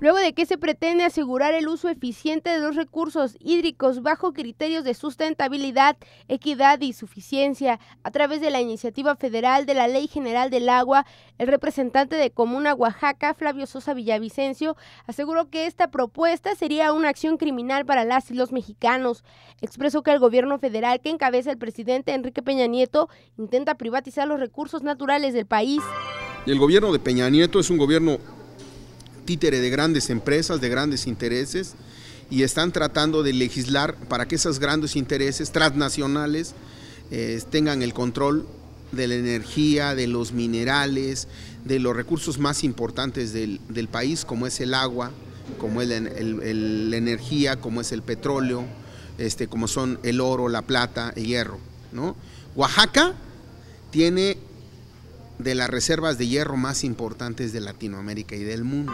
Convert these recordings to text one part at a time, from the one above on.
luego de que se pretende asegurar el uso eficiente de los recursos hídricos bajo criterios de sustentabilidad, equidad y suficiencia. A través de la iniciativa federal de la Ley General del Agua, el representante de Comuna Oaxaca, Flavio Sosa Villavicencio, aseguró que esta propuesta sería una acción criminal para las y los mexicanos. Expresó que el gobierno federal que encabeza el presidente Enrique Peña Nieto intenta privatizar los recursos naturales del país. El gobierno de Peña Nieto es un gobierno títere de grandes empresas, de grandes intereses, y están tratando de legislar para que esos grandes intereses transnacionales eh, tengan el control de la energía, de los minerales, de los recursos más importantes del, país, como es el agua, como es la energía, como es el petróleo, este, como son el oro, la plata, el hierro. ¿no? Oaxaca tiene de las reservas de hierro más importantes de Latinoamérica y del mundo.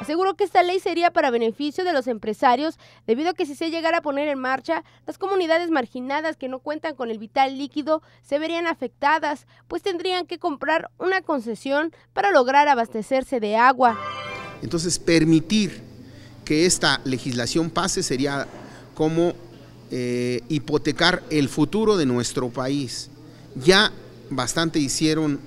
Aseguró que esta ley sería para beneficio de los empresarios, debido a que si se llegara a poner en marcha, las comunidades marginadas que no cuentan con el vital líquido se verían afectadas, pues tendrían que comprar una concesión para lograr abastecerse de agua. Entonces, permitir que esta legislación pase sería como eh, hipotecar el futuro de nuestro país. Ya bastante hicieron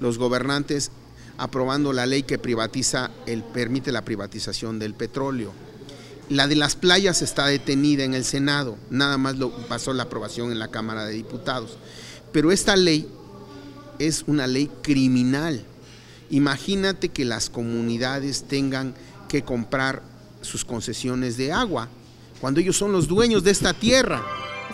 los gobernantes aprobando la ley que privatiza el, permite la privatización del petróleo. La de las playas está detenida en el Senado, nada más lo, pasó la aprobación en la Cámara de Diputados. Pero esta ley es una ley criminal. Imagínate que las comunidades tengan que comprar sus concesiones de agua, cuando ellos son los dueños de esta tierra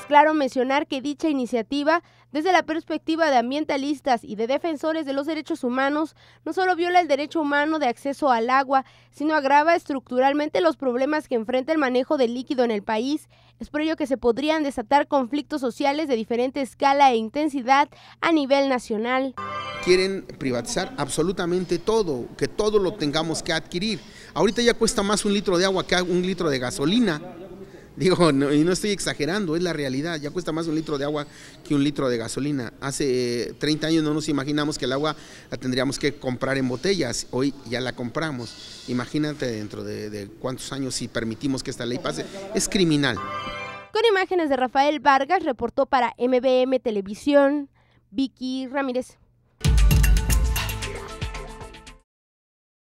claro mencionar que dicha iniciativa, desde la perspectiva de ambientalistas y de defensores de los derechos humanos, no solo viola el derecho humano de acceso al agua, sino agrava estructuralmente los problemas que enfrenta el manejo del líquido en el país. Es por ello que se podrían desatar conflictos sociales de diferente escala e intensidad a nivel nacional quieren privatizar absolutamente todo, que todo lo tengamos que adquirir. Ahorita ya cuesta más un litro de agua que un litro de gasolina. Digo, y no estoy exagerando, es la realidad. Ya cuesta más un litro de agua que un litro de gasolina. Hace 30 eh, años no nos imaginamos que el agua la tendríamos que comprar en botellas. Hoy ya la compramos. Imagínate dentro de, de cuántos años si permitimos que esta ley pase. Es criminal. Con imágenes de Rafael Vargas, reportó para MBM Televisión Vicky Ramírez.